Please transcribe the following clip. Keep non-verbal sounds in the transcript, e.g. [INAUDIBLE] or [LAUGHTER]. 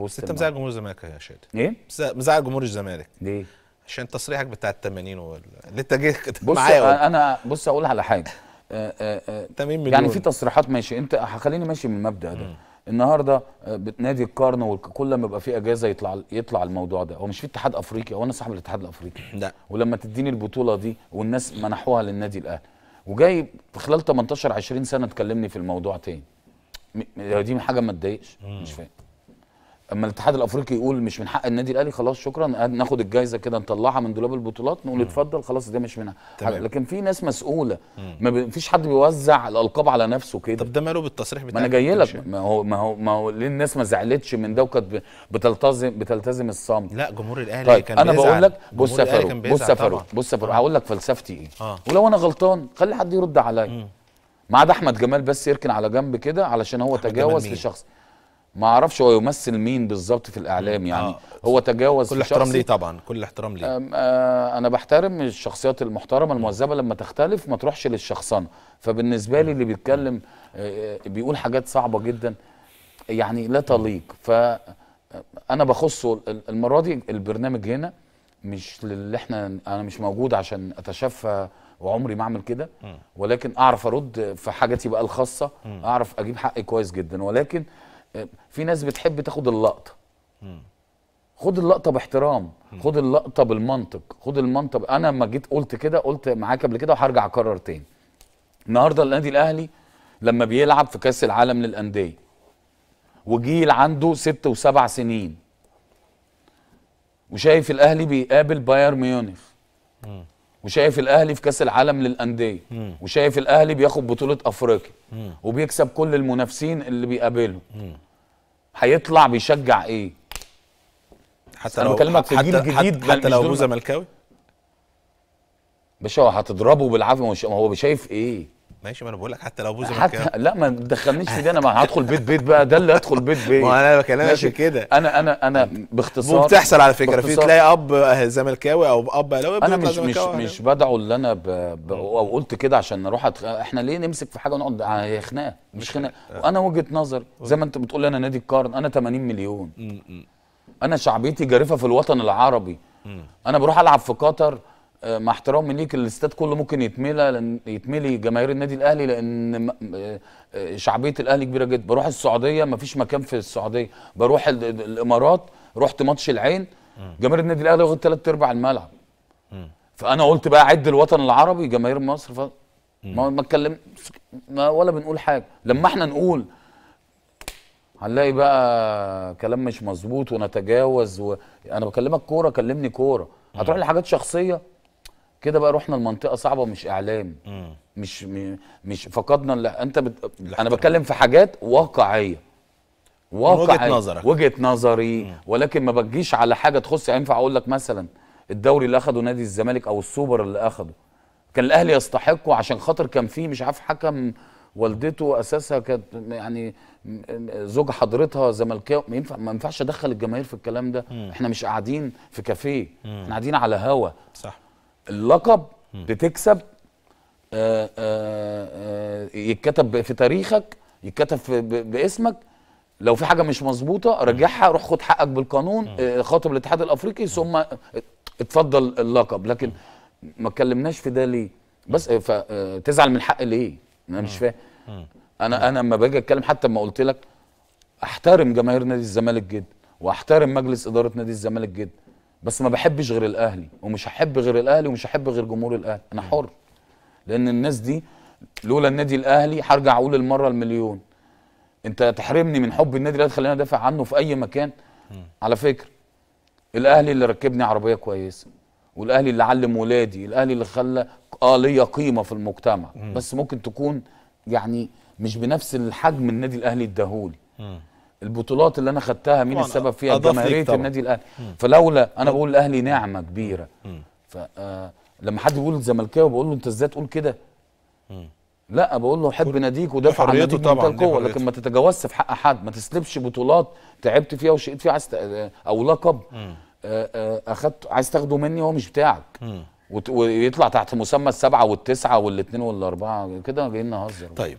في وسط انت مزعل جمهور الزمالك يا شادي ايه مزعل جمهور الزمالك ليه عشان تصريحك بتاع ال 80 اللي انت جاي معايا انا بص اقول على حاجه 80 آه، آه، آه، يعني مليون يعني في تصريحات ماشي انت خليني ماشي من المبدا ده النهارده نادي القرن كل ما يبقى في اجازه يطلع يطلع الموضوع ده هو مش في اتحاد افريقي هو انا صاحب الاتحاد الافريقي لا ولما تديني البطوله دي والناس منحوها للنادي الاهلي وجاي خلال 18 20 سنه تكلمني في الموضوع تاني دي حاجه ما تضايقش مش فاهم اما الاتحاد الافريقي يقول مش من حق النادي الاهلي خلاص شكرا ناخد الجايزه كده نطلعها من دولاب البطولات نقول اتفضل خلاص ده مش منها تمام. لكن في ناس مسؤوله ما فيش حد بيوزع الالقاب على نفسه كده طب ده ماله بالتصريح بتاعك ما انا جاي لك ما هو ما هو ما هو ليه الناس ما زعلتش من ده وكانت بتلتزم بتلتزم الصمت لا جمهور الاهلي طيب كان انا بقول لك بص يا فاروق بص يا فاروق بص يا فاروق هقول لك فلسفتي ايه آه. ولو انا غلطان خلي حد يرد عليا ما عدا احمد جمال بس يركن على جنب كده علشان هو تجاوز لشخص ما اعرفش هو يمثل مين بالظبط في الاعلام يعني آه. هو تجاوز كل احترام ليه طبعا كل احترام ليه آه انا بحترم الشخصيات المحترمه المهذبه لما تختلف ما تروحش للشخصنه فبالنسبه لي اللي بيتكلم آه, آه، بيقول حاجات صعبه جدا يعني لا تليق ف آه، انا بخصه المره دي البرنامج هنا مش اللي احنا انا مش موجود عشان اتشفى وعمري ما اعمل كده ولكن اعرف ارد في حاجتي بقى الخاصه اعرف اجيب حقي كويس جدا ولكن في ناس بتحب تاخد اللقطه خد اللقطه باحترام خد اللقطه بالمنطق خد المنطق انا لما جيت قلت كده قلت معاك قبل كده وهرجع اكرر تاني النهارده النادي الاهلي لما بيلعب في كاس العالم للانديه وجيل عنده ست وسبع سنين وشايف الاهلي بيقابل بايرن ميونخ وشايف الاهلي في كاس العالم للانديه وشايف الاهلي بياخد بطوله افريقيا وبيكسب كل المنافسين اللي بيقابلهم هيطلع بيشجع ايه حتى لو بكلمك في جيل جديد حتى, حتى لو ابوه زملكاوي باشا هتضربه بالعافيه هو شايف ايه ماشي ما انا بقول لك حتى لو بوزي حتى لا ما تدخلنيش في دي انا ما هدخل بيت بيت بقى ده اللي هدخل بيت بيت [LAUGHS] ما انا بكلمك كده انا انا انا باختصار وبتحصل على فكره في تلاقي اب زملكاوي او اب اهلاوي انا مش مش مش بدعو اللي انا ب... ب... او قلت كده عشان نروح أتخ... احنا ليه نمسك في حاجه ونقعد آه، هي خناقه مش خناقه وانا وجهه نظري زي ما انت بتقول انا نادي القرن انا 80 مليون انا شعبيتي جارفه في الوطن العربي انا بروح العب في قطر آه، مع احترامي ليك الاستاد كله ممكن يتملى لان يتملي جماهير النادي الاهلي لان آه، آه، شعبيه الاهلي كبيره جدا بروح السعوديه مفيش مكان في السعوديه بروح الامارات رحت ماتش العين جماهير النادي الاهلي واخد ثلاث ارباع الملعب فانا قلت بقى عد الوطن العربي جماهير مصر ف ما ما اتكلم ما ولا بنقول حاجه لما احنا نقول هنلاقي بقى كلام مش مظبوط ونتجاوز و... انا بكلمك كوره كلمني كوره هتروح لحاجات شخصيه كده بقى رحنا لمنطقه صعبه مش اعلام مم. مش مش فقدنا لا انت بت... انا بتكلم في حاجات واقعيه واقعيه وجهه نظرك وجهه نظري مم. ولكن ما بتجيش على حاجه تخص يعني ينفع اقول لك مثلا الدوري اللي اخده نادي الزمالك او السوبر اللي اخده كان الاهلي يستحقه عشان خاطر كان فيه مش عارف حكم والدته اساسها كانت يعني زوج حضرتها زملكاوي ما ينفع ما ينفعش ادخل الجماهير في الكلام ده مم. احنا مش قاعدين في كافيه احنا قاعدين على هوا صح اللقب بتكسب آآ آه، آه، آه، يتكتب في تاريخك يتكتب باسمك لو في حاجه مش مظبوطه راجعها روح خد حقك بالقانون خاطب الاتحاد الافريقي ثم اتفضل اللقب لكن ما اتكلمناش في ده ليه بس تزعل من حق ليه انا مش فاهم انا انا لما باجي اتكلم حتى لما قلت لك احترم جماهير نادي الزمالك جدا واحترم مجلس اداره نادي الزمالك جدا بس ما بحبش غير الاهلي ومش هحب غير الاهلي ومش هحب غير جمهور الاهلي انا حر لان الناس دي لولا النادي الاهلي هرجع اقول المره المليون انت تحرمني من حب النادي الاهلي تخليني ادافع عنه في اي مكان على فكره الاهلي اللي ركبني عربيه كويسه والاهلي اللي علم ولادي الاهلي اللي خلى اه ليا قيمه في المجتمع بس ممكن تكون يعني مش بنفس الحجم النادي الاهلي اداهولي البطولات اللي انا خدتها مين السبب فيها جماهيريه النادي الاهلي فلولا انا بقول الاهلي نعمه كبيره ف آه، لما حد يقول الزملكاوي بقول له انت ازاي تقول كده لا بقول له حب ناديك ودافع عن ناديك بمنتهى القوه لكن ما تتجاوزش في حق حد ما تسلبش بطولات تعبت فيها وشقيت فيها عايز آه، او لقب آه، اخدت عايز تاخده مني هو مش بتاعك ويطلع تحت مسمى السبعه والتسعه والاثنين والاربعه كده جايين نهزر طيب